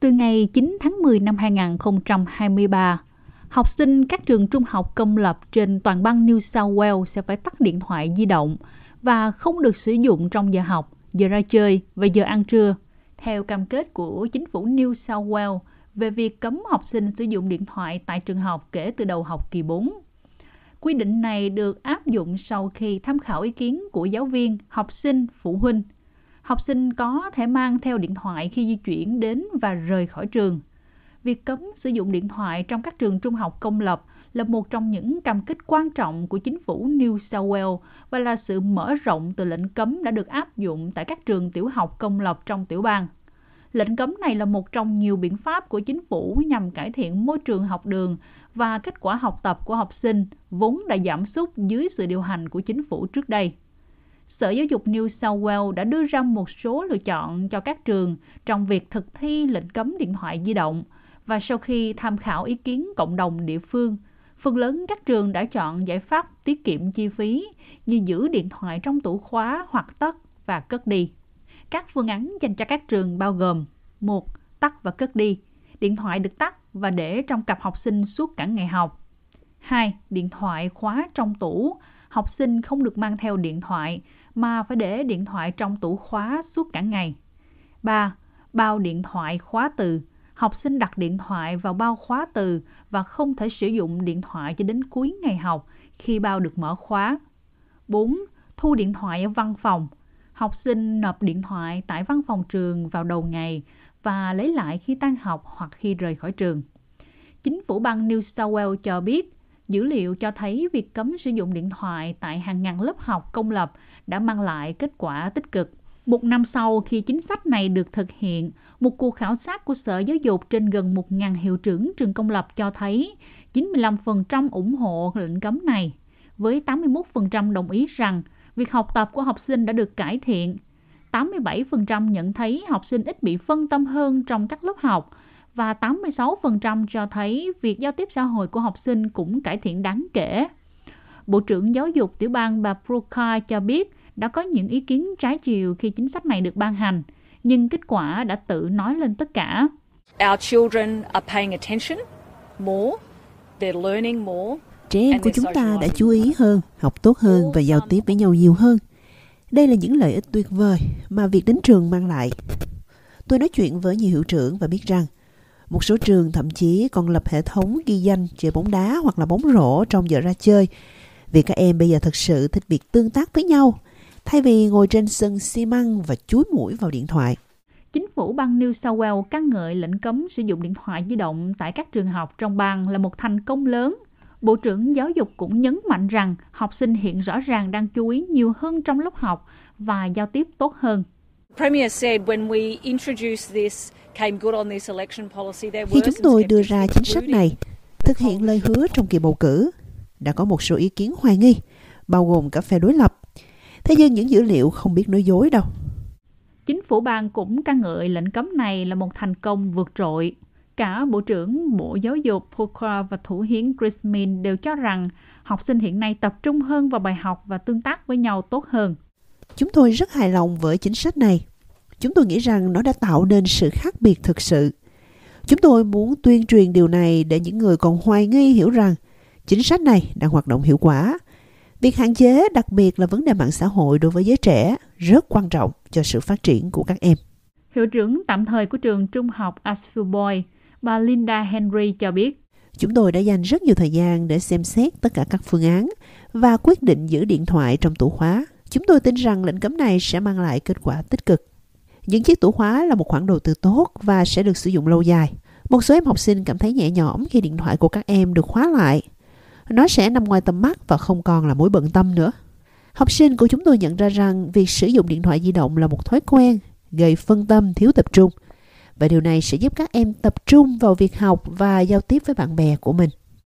từ ngày 9 tháng 10 năm 2023, học sinh các trường trung học công lập trên toàn bang New South Wales sẽ phải tắt điện thoại di động và không được sử dụng trong giờ học, giờ ra chơi và giờ ăn trưa, theo cam kết của chính phủ New South Wales về việc cấm học sinh sử dụng điện thoại tại trường học kể từ đầu học kỳ 4. Quy định này được áp dụng sau khi tham khảo ý kiến của giáo viên, học sinh, phụ huynh học sinh có thể mang theo điện thoại khi di chuyển đến và rời khỏi trường. Việc cấm sử dụng điện thoại trong các trường trung học công lập là một trong những cam kết quan trọng của chính phủ New South Wales và là sự mở rộng từ lệnh cấm đã được áp dụng tại các trường tiểu học công lập trong tiểu bang. Lệnh cấm này là một trong nhiều biện pháp của chính phủ nhằm cải thiện môi trường học đường và kết quả học tập của học sinh vốn đã giảm sút dưới sự điều hành của chính phủ trước đây. Sở Giáo dục New South Wales đã đưa ra một số lựa chọn cho các trường trong việc thực thi lệnh cấm điện thoại di động và sau khi tham khảo ý kiến cộng đồng địa phương, phần lớn các trường đã chọn giải pháp tiết kiệm chi phí như giữ điện thoại trong tủ khóa hoặc tắt và cất đi. Các phương án dành cho các trường bao gồm một Tắt và cất đi. Điện thoại được tắt và để trong cặp học sinh suốt cả ngày học. 2. Điện thoại khóa trong tủ. Học sinh không được mang theo điện thoại mà phải để điện thoại trong tủ khóa suốt cả ngày. 3. Bao điện thoại khóa từ. Học sinh đặt điện thoại vào bao khóa từ và không thể sử dụng điện thoại cho đến cuối ngày học khi bao được mở khóa. 4. Thu điện thoại ở văn phòng. Học sinh nộp điện thoại tại văn phòng trường vào đầu ngày và lấy lại khi tan học hoặc khi rời khỏi trường. Chính phủ bang New South Wales cho biết Dữ liệu cho thấy việc cấm sử dụng điện thoại tại hàng ngàn lớp học công lập đã mang lại kết quả tích cực. Một năm sau khi chính sách này được thực hiện, một cuộc khảo sát của Sở Giáo dục trên gần 1.000 hiệu trưởng trường công lập cho thấy 95% ủng hộ lệnh cấm này, với 81% đồng ý rằng việc học tập của học sinh đã được cải thiện. 87% nhận thấy học sinh ít bị phân tâm hơn trong các lớp học và 86% cho thấy việc giao tiếp xã hội của học sinh cũng cải thiện đáng kể. Bộ trưởng Giáo dục tiểu bang bà Prokar cho biết đã có những ý kiến trái chiều khi chính sách này được ban hành, nhưng kết quả đã tự nói lên tất cả. Our children are paying attention more, they're learning more. Trẻ em của chúng ta đã chú ý hơn, học tốt hơn và giao tiếp với nhau nhiều hơn. Đây là những lợi ích tuyệt vời mà việc đến trường mang lại. Tôi nói chuyện với nhiều hiệu trưởng và biết rằng một số trường thậm chí còn lập hệ thống ghi danh chơi bóng đá hoặc là bóng rổ trong giờ ra chơi. Vì các em bây giờ thật sự thích việc tương tác với nhau, thay vì ngồi trên sân xi măng và chúi mũi vào điện thoại. Chính phủ bang New South Wales ca ngợi lệnh cấm sử dụng điện thoại di động tại các trường học trong bang là một thành công lớn. Bộ trưởng Giáo dục cũng nhấn mạnh rằng học sinh hiện rõ ràng đang chú ý nhiều hơn trong lớp học và giao tiếp tốt hơn. Khi chúng tôi đưa ra chính sách này, thực hiện lời hứa trong kỳ bầu cử, đã có một số ý kiến hoài nghi, bao gồm cả phe đối lập. Thế nhưng những dữ liệu không biết nói dối đâu. Chính phủ bang cũng ca ngợi lệnh cấm này là một thành công vượt trội. Cả Bộ trưởng Bộ Giáo dục Pokra và Thủ hiến Chris Min đều cho rằng học sinh hiện nay tập trung hơn vào bài học và tương tác với nhau tốt hơn. Chúng tôi rất hài lòng với chính sách này. Chúng tôi nghĩ rằng nó đã tạo nên sự khác biệt thực sự. Chúng tôi muốn tuyên truyền điều này để những người còn hoài nghi hiểu rằng chính sách này đang hoạt động hiệu quả. Việc hạn chế, đặc biệt là vấn đề mạng xã hội đối với giới trẻ, rất quan trọng cho sự phát triển của các em. Hiệu trưởng tạm thời của trường trung học Ashfield bà Linda Henry cho biết. Chúng tôi đã dành rất nhiều thời gian để xem xét tất cả các phương án và quyết định giữ điện thoại trong tủ khóa Chúng tôi tin rằng lệnh cấm này sẽ mang lại kết quả tích cực. Những chiếc tủ khóa là một khoản đầu tư tốt và sẽ được sử dụng lâu dài. Một số em học sinh cảm thấy nhẹ nhõm khi điện thoại của các em được khóa lại. Nó sẽ nằm ngoài tầm mắt và không còn là mối bận tâm nữa. Học sinh của chúng tôi nhận ra rằng việc sử dụng điện thoại di động là một thói quen gây phân tâm thiếu tập trung và điều này sẽ giúp các em tập trung vào việc học và giao tiếp với bạn bè của mình